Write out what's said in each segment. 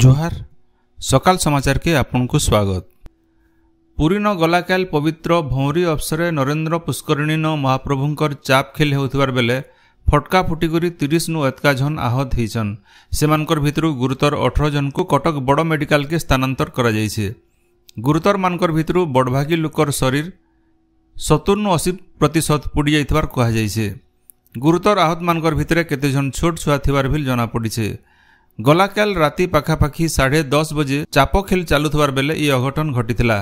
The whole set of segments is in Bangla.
জুহার সকাল সমাচারকে আপনার স্বাগত পুরী গলাকাল পবিত্র ভৌঁরী অবসরে নরেন্দ্র পুষ্করিণীন মহাপ্রভুঙ্কর চাপ খেল হেউথিবার বেলে ফটকা ফুটি করে তিরিশ নু এতকা জন আহত হয়েছেন সেমানকর ভিতর গুরুতর অঠর জনকু কটক বড় মেডিকালকে স্থানান্তর করা যাইছে গুরুতর মানকর ভিতর বড়ভাগি লোকর শরীর সতুর নু অশি প্রতিশত পুড়ি যাইথিবার কুহযাইছে গুরুতর আহত মানকর ভিতরে কেতেজন ছোট ছুয়া থিবার ভিল জনা পড়িছে ଗଲାକାଲ ରାତି ପାଖାପାଖି ସାଢ଼େ ଦଶ ବଜେ ଚାପ ଖେଳି ଚାଲୁଥିବା ବେଳେ ଏହି ଅଘଟନ ଘଟିଥିଲା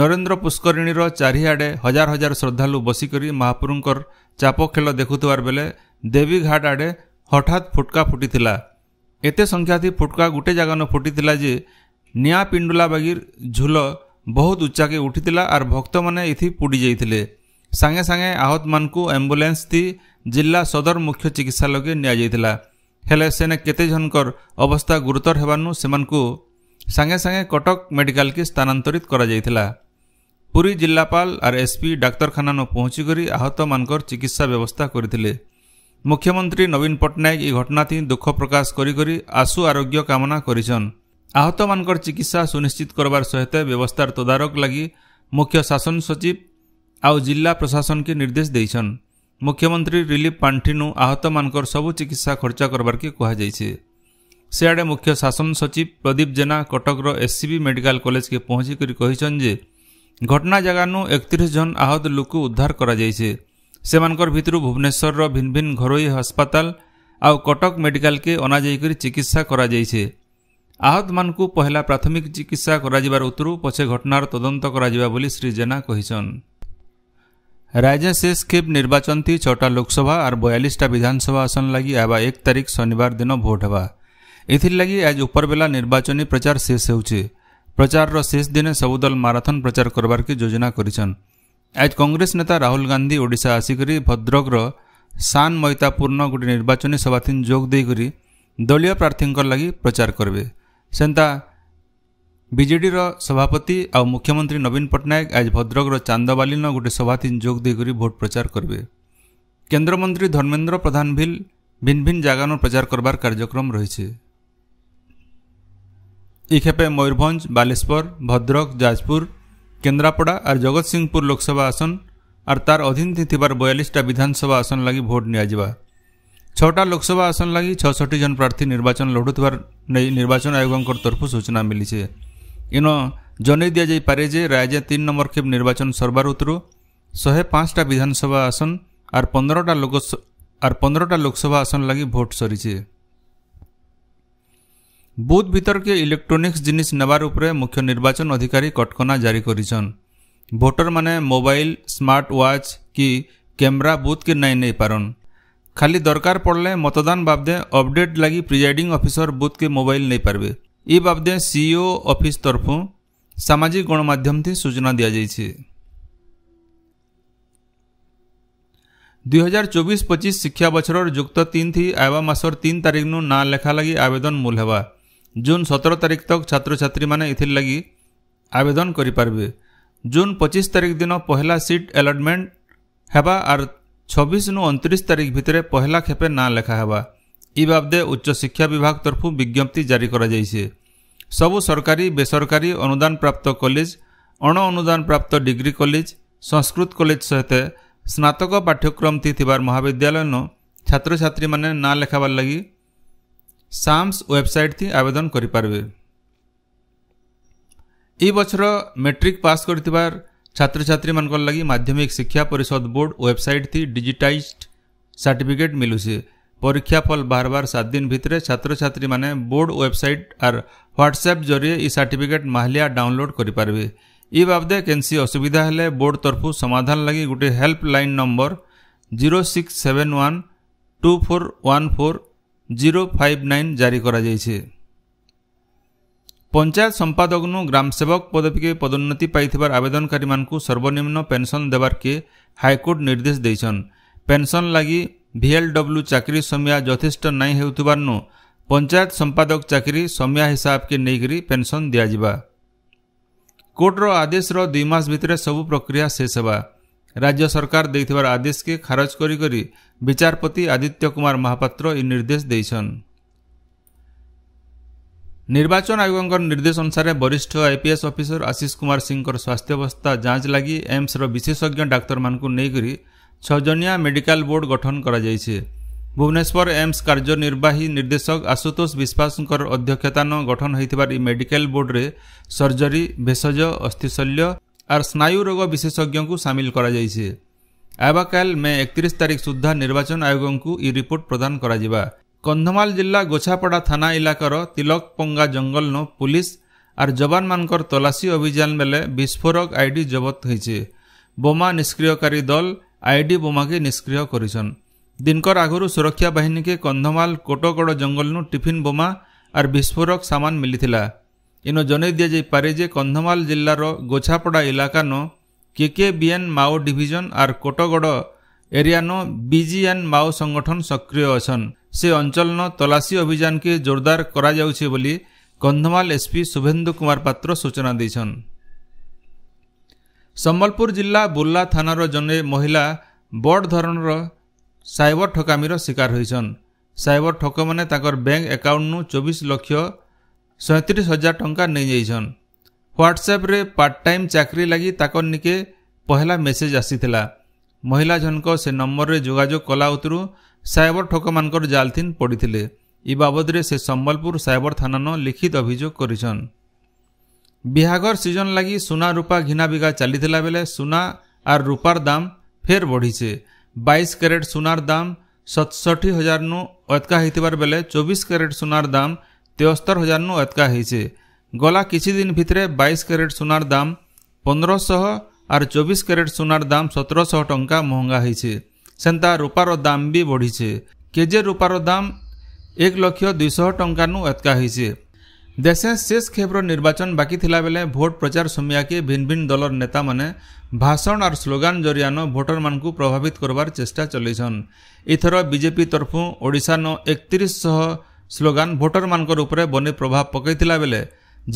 ନରେନ୍ଦ୍ର ପୁଷ୍କରିଣୀର ଚାରିଆଡ଼େ ହଜାର ହଜାର ଶ୍ରଦ୍ଧାଳୁ ବସିକରି ମହାପ୍ରଭୁଙ୍କର ଚାପ ଖେଳ ଦେଖୁଥିବା ବେଳେ ଦେବୀଘାଟ ଆଡ଼େ ହଠାତ୍ ଫୁଟକା ଫୁଟିଥିଲା ଏତେ ସଂଖ୍ୟାତି ଫୁଟକା ଗୋଟେ ଜାଗାନ ଫୁଟିଥିଲା ଯେ ନିଆଁ ପିଣ୍ଡୁଲା ବାଗିର ଝୁଲ ବହୁତ ଉଚ୍ଚାକେ ଉଠିଥିଲା ଆର୍ ଭକ୍ତମାନେ ଏଥି ଯାଇଥିଲେ ସାଙ୍ଗେ ସାଙ୍ଗେ ଆହତମାନଙ୍କୁ ଆମ୍ବୁଲାନ୍ସ ଦି ଜିଲ୍ଲା ସଦର ମୁଖ୍ୟ ଚିକିତ୍ସାଳୟକୁ ନିଆଯାଇଥିଲା ହେଲେ ସେନେ କେତେ ଜଣଙ୍କର ଅବସ୍ଥା ଗୁରୁତର ହେବାରୁ ସେମାନଙ୍କୁ ସାଙ୍ଗେ ସାଙ୍ଗେ କଟକ ମେଡିକାଲକୁ ସ୍ଥାନାନ୍ତରିତ କରାଯାଇଥିଲା ପୁରୀ ଜିଲ୍ଲାପାଳ ଆର୍ ଏସ୍ପି ଡାକ୍ତରଖାନାନ ପହଞ୍ଚିକରି ଆହତମାନଙ୍କର ଚିକିତ୍ସା ବ୍ୟବସ୍ଥା କରିଥିଲେ ମୁଖ୍ୟମନ୍ତ୍ରୀ ନବୀନ ପଟ୍ଟନାୟକ ଏହି ଘଟଣାଥି ଦୁଃଖ ପ୍ରକାଶ କରିକରି ଆଶୁ ଆରୋଗ୍ୟ କାମନା କରିଛନ୍ ଆହତମାନଙ୍କର ଚିକିତ୍ସା ସୁନିଶ୍ଚିତ କରବାର ସହିତ ବ୍ୟବସ୍ଥାର ତଦାରଖ ଲାଗି ମୁଖ୍ୟ ଶାସନ ସଚିବ ଆଉ ଜିଲ୍ଲା ପ୍ରଶାସନକେ ନିର୍ଦ୍ଦେଶ ଦେଇଛନ୍ ମୁଖ୍ୟମନ୍ତ୍ରୀ ରିଲିଫ୍ ପାଣ୍ଠିନୁ ଆହତମାନଙ୍କର ସବୁ ଚିକିତ୍ସା ଖର୍ଚ୍ଚ କରବାର୍କେ କୁହାଯାଇଛି ସେଆଡ଼େ ମୁଖ୍ୟ ଶାସନ ସଚିବ ପ୍ରଦୀପ ଜେନା କଟକର ଏସ୍ସିବି ମେଡିକାଲ କଲେଜକେ ପହଞ୍ଚିକରି କହିଛନ୍ ଯେ ଘଟଣା ଜାଗାନୁ ଏକତିରିଶ ଜଣ ଆହତ ଲୋକକୁ ଉଦ୍ଧାର କରାଯାଇଛି ସେମାନଙ୍କର ଭିତରୁ ଭୁବନେଶ୍ୱରର ଭିନ୍ ଭିନ୍ ଘରୋଇ ହସ୍ପିଟାଲ ଆଉ କଟକ ମେଡିକାଲକେ ଅଣାଯାଇକରି ଚିକିତ୍ସା କରାଯାଇଛି ଆହତମାନଙ୍କୁ ପହିଲା ପ୍ରାଥମିକ ଚିକିତ୍ସା କରାଯିବାର ଉତ୍ତରୁ ପଛେ ଘଟଣାର ତଦନ୍ତ କରାଯିବ ବୋଲି ଶ୍ରୀ ଜେନା କହିଛନ୍ রাইজে সে স্কিপ নির্বাচনটি ছটা লোকসভা আর বয়ালিশটা বিধানসভা আসন লাগি আবা এক তারিখ শনিবার দিন ভোট হবা এথিরলাগি আজ উপরবেলা নির্বাচনী প্রচার শেষ হেউছে প্রচারর শেষ দিনে সবু দল মারাথন প্রচার করবার কি যোজনা করিছন আজ কংগ্রেস নেতা রাহুল গান্ধী ওড়িশা আসিকরি ভদ্রকর সান মৈতাপূর্ণ গোটে নির্বাচনী সভাথিন যোগ দেইকরি দলীয় প্রার্থীঙ্কর লাগি প্রচার করবে সেন্তা বিজেডির সভাপতি আউ মুখ্যমন্ত্রী নবীন পট্টনাক আজ ভদ্রকর চান্দবালিন গোটে সভাতে যোগ দিয়ে ভোট প্রচার করবে কেন্দ্রমন্ত্রী ধর্মেন্দ্র প্রধান ভিল ভিন ভিন জাগানো প্রচার করবার কার্যক্রম রয়েছে এই ক্ষেপে ময়ূরভঞ্জ বালেশ্বর ভদ্রক যাজপুর কেন্দ্রাপড়া আর জগৎসিংহপুর লোকসভা আসন আর তার অধীনে থাকার বয়াল্লিশটা বিধানসভা আসন লাগি ভোট নিয়া ছটা লোকসভা আসন লাগি ছষট্টি জন প্রার্থী নির্বাচন লড়ুবার নির্বাচন আয়োগঙ্কর তরফ সূচনা মিলিছে ইন জনাই ଇନ যাই ଦିଆଯାଇପାରେ যে ରାଇଜେ তিন নম্বর খেপ নির্বাচন সরবার উত্তর শহে পাঁচটা বিধানসভা আসন আর পনেরোটা লোক আর পনেরোটা লোকসভা আসন লাগি ভোট সরিছে বুথ ভিতরকে ইলেকট্রোনিক্স জিনিস নেবার উপরে মুখ্য নির্বাচন অধিকারী কটকনা জারি করেছেন ভোটর মানে মোবাইল স্মার্ট ওয়াচ কি ক্যামেরা বুথকে নাই নেই পারন খালি দরকার পড়লে মতদান বাবদে অপডেট লাগি প্রিজাইডিং অফিসর বুথকে মোবাইল নেই পারবে એ બાબતે સીઈઓ ઓફિસ તરફું સામાજિક ગણમાધ્યમથી સૂચના દિયા છે দুই হাজার চবিশ পঁচিশ শিক্ষাবছরের যুক্ত তিন থি আইবা মাসর তিন তারিখ নু না লেখা লাগি আবেদন মূল হবা জুন সতেরো তারিখ তক ছাত্রছাত্রী মানে এথির লাগি আবেদন করি পারবে জুন পঁচিশ তারিখ দিন পহেলা সিট আলটমেন্ট হবা আর ছবিশ নু অনতিরিশ তারিখ ভিতরে পহেলা ক্ষেপে না লেখা হবা ଇ ବାବଦେ ଉଚ୍ଚ ଶିକ୍ଷା ବିଭାଗ ତରଫୁ ବିଜ୍ଞପ୍ତି ଜାରି କରାଯାଇଛି ସବୁ ସରକାରୀ ବେସରକାରୀ ଅନୁଦାନପ୍ରାପ୍ତ କଲେଜ ଅଣ ଅନୁଦାନପ୍ରାପ୍ତ ଡିଗ୍ରୀ କଲେଜ ସଂସ୍କୃତ କଲେଜ ସହିତ ସ୍ନାତକ ପାଠ୍ୟକ୍ରମଟି ଥିବାର ମହାବିଦ୍ୟାଳୟନ ଛାତ୍ରଛାତ୍ରୀମାନେ ନାଁ ଲେଖାବାର ଲାଗି ସାମ୍ସ ୱେବସାଇଟ୍ଟି ଆବେଦନ କରିପାରିବେ ଇ ବଛର ମେଟ୍ରିକ୍ ପାସ୍ କରିଥିବାର ଛାତ୍ରଛାତ୍ରୀମାନଙ୍କର ଲାଗି ମାଧ୍ୟମିକ ଶିକ୍ଷା ପରିଷଦ ବୋର୍ଡ ୱେବସାଇଟ୍ଟି ଡିଜିଟାଇଜଡ୍ ସାର୍ଟିଫିକେଟ୍ ମିଲୁଛି পরীক্ষা ফল বারবার সাত দিন ভিতরে ছাত্রছাত্রী মানে বোর্ড ওয়েবসাইট আর হোয়াটসঅ্যাপ জরিয়ে ই সার্টিফিকেট মাহলিয়া ডাউনলোড করে পারবে ই বাবদে কেনসি অসুবিধা হলে বোর্ড তরফু সমাধান লাগি গোটে helpline number zero six seven one two four one four zero five nine জারি করা যাইছে পঞ্চায়েত সম্পাদক সম্পাদকনু গ্রামসেবক পদবীকে পদোন্নতি পাইথিবার আবেদনকারী সর্বনিম্ন পেনশন দেবারকে হাইকোর্ট নির্দেশ দিয়েছেন পেনশন লাগি ଭିଏଲ୍ଡବ୍ଲ୍ୟୁ ଚାକିରି ସମୟ ଯଥେଷ୍ଟ ନାଇଁ ହେଉଥିବାରୁ ପଞ୍ଚାୟତ ସମ୍ପାଦକ ଚାକିରି ସମୟ ହିସାବକେ ନେଇକରି ପେନ୍ସନ୍ ଦିଆଯିବା କୋର୍ଟର ଆଦେଶର ଦୁଇ ମାସ ଭିତରେ ସବୁ ପ୍ରକ୍ରିୟା ଶେଷ ହେବା ରାଜ୍ୟ ସରକାର ଦେଇଥିବାର ଆଦେଶକେ ଖାରଜ କରିକରି ବିଚାରପତି ଆଦିତ୍ୟ କୁମାର ମହାପାତ୍ର ଏହି ନିର୍ଦ୍ଦେଶ ଦେଇଛନ୍ ନିର୍ବାଚନ ଆୟୋଗଙ୍କ ନିର୍ଦ୍ଦେଶ ଅନୁସାରେ ବରିଷ୍ଠ ଆଇପିଏସ୍ ଅଫିସର ଆଶିଷ କୁମାର ସିଂଙ୍କର ସ୍ୱାସ୍ଥ୍ୟାବସ୍ଥା ଯାଞ୍ଚ ଲାଗି ଏମ୍ସର ବିଶେଷଜ୍ଞ ଡାକ୍ତରମାନଙ୍କୁ ନେଇକରି ছজনিয়া মেডিকাল বোর্ড গঠন করা যাইছে ভুবনেশ্বর এমস কার্যনির্বাহী নির্দেশক আশুতোষ বিশ্বাসঙ্কর অধ্যক্ষতান গঠন হয়েছিবার এই মেডিকাল বোর্ডরে সর্জরি ভেষজ অস্থিশল্য আর স্নায়ু রোগ বিশেষজ্ঞ সামিল করা যাইছে আবাকাল মে একত্রিশ তারিখ সুদ্ধা নির্বাচন আয়োগঙ্কু ই রিপোর্ট প্রদান করা যা কন্ধমাল জেলা গোছাপড়া থানা এলাকার তিলক পঙ্গা জঙ্গল ন পুলিশ আর জবান জবানমানকর তলাশি অভিযান বেলে বিস্ফোরক আইডি জবত হয়েছে বোমা নিষ্ক্রিয়কারী দল ଆଇଡି ବୋମାକେ ନିଷ୍କ୍ରିୟ କରିଛନ୍ ଦିନକର ଆଗରୁ ସୁରକ୍ଷା ବାହିନୀକେ କନ୍ଧମାଲ କୋଟଗଡ଼ ଜଙ୍ଗଲନୁ ଟିଫିନ୍ ବୋମା ଆର୍ ବିସ୍ଫୋରକ ସାମାନ ମିଳିଥିଲା ଇନୁ ଜନେଇ ଦିଆଯାଇପାରେ ଯେ କନ୍ଧମାଲ ଜିଲ୍ଲାର ଗୋଛାପଡ଼ା ଇଲାକାନ କେକେବିଏନ୍ ମାଓ ଡିଭିଜନ ଆର୍ କୋଟଗଡ଼ ଏରିଆନ ବିଜିଏନ୍ ମାଓ ସଂଗଠନ ସକ୍ରିୟ ଅଛନ୍ ସେ ଅଞ୍ଚଳନ ତଲାସୀ ଅଭିଯାନକେ ଜୋରଦାର କରାଯାଉଛି ବୋଲି କନ୍ଧମାଲ ଏସ୍ପି ଶୁଭେନ୍ଦୁ କୁମାର ପାତ୍ର ସୂଚନା ଦେଇଛନ୍ ସମ୍ବଲପୁର ଜିଲ୍ଲା ବୁର୍ଲା ଥାନାର ଜଣେ ମହିଳା ବଡ଼ ଧରଣର ସାଇବର ଠକାମିର ଶିକାର ହୋଇଛନ୍ ସାଇବର ଠକମାନେ ତାଙ୍କର ବ୍ୟାଙ୍କ ଆକାଉଣ୍ଟନୁ ଚବିଶ ଲକ୍ଷ ସଇଁତିରିଶ ହଜାର ଟଙ୍କା ନେଇଯାଇଛନ୍ ହ୍ୱାଟ୍ସଆପ୍ରେ ପାର୍ଟ ଟାଇମ୍ ଚାକିରି ଲାଗି ତାଙ୍କର ନିକେ ପହଲା ମେସେଜ ଆସିଥିଲା ମହିଳା ଜଣଙ୍କ ସେ ନମ୍ବରରେ ଯୋଗାଯୋଗ କଲା ଉତରୁ ସାଇବର ଠକମାନଙ୍କର ଜାଲଥିନ୍ ପଡ଼ିଥିଲେ ଏ ବାବଦରେ ସେ ସମ୍ବଲପୁର ସାଇବର ଥାନାନ ଲିଖିତ ଅଭିଯୋଗ କରିଛନ୍ତି ବିହାଘର ସିଜନ୍ ଲାଗି ସୁନା ରୂପା ଘିନାବିକା ଚାଲିଥିଲା ବେଳେ ସୁନା ଆର୍ ରୂପାର ଦାମ ଫେର୍ ବଢ଼ିଛେ ବାଇଶ କ୍ୟାରେଟ୍ ସୁନାର ଦାମ ସତଷଠି ହଜାରନୁ ଅତ୍କା ହେଇଥିବାର ବେଲେ ଚବିଶ କ୍ୟାରେଟ୍ ସୁନାର ଦାମ ତେସ୍ତର ହଜାରନୁ ଅତ୍କା ହେଇଛେ ଗଲା କିଛି ଦିନ ଭିତରେ ବାଇଶ କ୍ୟାରେଟ୍ ସୁନାର ଦାମ ପନ୍ଦରଶହ ଆର୍ ଚବିଶ କ୍ୟାରେଟ୍ ସୁନାର ଦାମ ସତରଶହ ଟଙ୍କା ମହଙ୍ଗା ହେଇଛେ ସେନ୍ତା ରୂପାର ଦାମ ବି ବଢ଼ିଛେ କେଜେ ରୂପାର ଦାମ ଏକ ଲକ୍ଷ ଦୁଇଶହ ଟଙ୍କାନୁ ଅତ୍କା ହେଇଛେ দেশে শেষ খেপ্র নির্বাচন বাকি থিলাবেলে ভোট প্রচার সুমিয়াকে ভিন ভিন দলর নেতামানে ভাষণ আর স্লোগান জরিয়ান ভোটর মানুষ প্রভাবিত করবার চেষ্টা চলাইছন এথর বিজেপি তরফু ওড়শান একত্রিশ শহ স্লোগান ভোটর মানকর উপরে বনে প্রভাব পকাইলা বেলে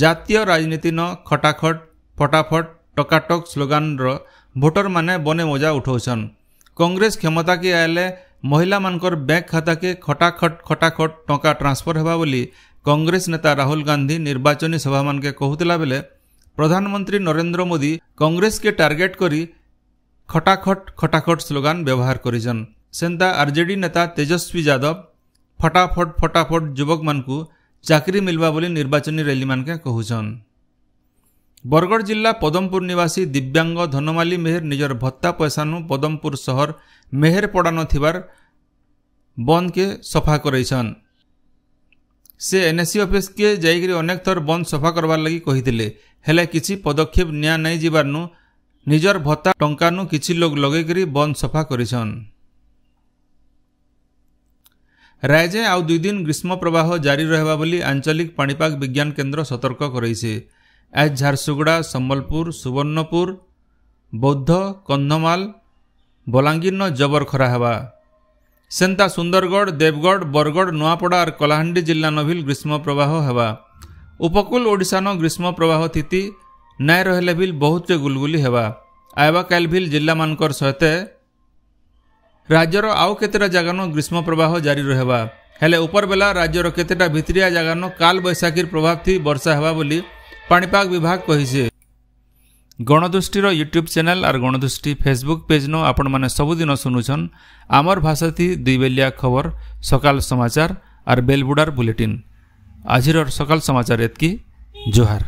জাতীয় রাজনীতিন খটাখট ফটাফট টকাটক স্লোগানর ভোটর মানে বনে মজা উঠাউছন কংগ্রেস ক্ষমতাকে আইলে মহিলামানকর ব্যাঙ্ক খাতাকে খটাখট খটাখট টঙ্কা ট্রান্সফর হওয়া বলে কংগ্রেস নেতা রাহুল গান্ধী নির্বাচনী সভামানকে কহুতলা বেলে প্রধানমন্ত্রী নরেন্দ্র মোদি কংগ্রেসকে টার্গেট করি খটাখট খটাখট স্লোগান ব্যবহার করিছন সেন্তা আরজেডি নেতা তেজস্বী যাদব ফটাফট ফটাফট যুবক মানুষ চাকরি মিলবা বলে নির্বাচনী র্যালি মানকে কহুছন বরগড় জেলা পদমপুর নিবাসী দিব্যাঙ্গ ধনমালী মেহের নিজের ভত্তা পয়সা নু পদমপুর সহর মেহের পড়ানো থিবার বনকে সফা করেছেন ସେ ଏନ୍ଏସ୍ସି ଅଫିସ୍କେ ଯାଇକରି ଅନେକ ଥର ବନ୍ଦ ସଫା କରବାର୍ ଲାଗି କହିଥିଲେ ହେଲେ କିଛି ପଦକ୍ଷେପ ନିଆ ନାଇଁ ଯିବାରନୁ ନିଜର ଭତ୍ତା ଟଙ୍କାନୁ କିଛି ଲୋକ ଲଗେଇକରି ବନ୍ଦ ସଫା କରିଛନ୍ ରାଇଜେ ଆଉ ଦୁଇ ଦିନ ଗ୍ରୀଷ୍ମ ପ୍ରବାହ ଜାରି ରହିବା ବୋଲି ଆଞ୍ଚଳିକ ପାଣିପାଗ ବିଜ୍ଞାନ କେନ୍ଦ୍ର ସତର୍କ କରାଇଛି ଆଜି ଝାରସୁଗୁଡ଼ା ସମ୍ବଲପୁର ସୁବର୍ଣ୍ଣପୁର ବୌଦ୍ଧ କନ୍ଧମାଳ ବଲାଙ୍ଗୀରନ ଜବର ଖରା ହେବା ସେନ୍ତା ସୁନ୍ଦରଗଡ଼ ଦେବଗଡ଼ ବରଗଡ଼ ନୂଆପଡ଼ା ଆର୍ କଳାହାଣ୍ଡି ଜିଲ୍ଲା ନଭିଲ୍ ଗ୍ରୀଷ୍ମ ପ୍ରବାହ ହେବା ଉପକୂଳ ଓଡ଼ିଶାନ ଗ୍ରୀଷ୍ମ ପ୍ରବାହ ତିଥି ନାଇଁ ରହିଲେ ଭିଲ୍ ବହୁତଟେ ଗୁଲଗୁଲି ହେବା ଆଇବା କାଲ୍ ଭିଲ୍ ଜିଲ୍ଲାମାନଙ୍କର ସହିତ ରାଜ୍ୟର ଆଉ କେତେଟା ଜାଗାନ ଗ୍ରୀଷ୍ମ ପ୍ରବାହ ଜାରି ରହିବା ହେଲେ ଉପରବେଲା ରାଜ୍ୟର କେତେଟା ଭିତରିଆ ଜାଗାନ କାଲ୍ ବୈଶାଖୀର ପ୍ରଭାବ ଥି ବର୍ଷା ହେବା ବୋଲି ପାଣିପାଗ ବିଭାଗ କହିଛି ଗଣଦୃଷ୍ଟିର ୟୁଟ୍ୟୁବ୍ ଚ୍ୟାନେଲ୍ ଆର୍ ଗଣଦୃଷ୍ଟି ଫେସବୁକ୍ ପେଜ୍ନ ଆପଣମାନେ ସବୁଦିନ ଶୁଣୁଛନ୍ ଆମର୍ ଭାଷାଥି ଦୁଇବେଲିଆ ଖବର ସକାଳ ସମାଚାର ଆର୍ ବେଲବୁଡ଼ାର ବୁଲେଟିନ୍ ଆଜିର ସକାଳ ସମାଚାର ଏତ୍କି ଜୁହାର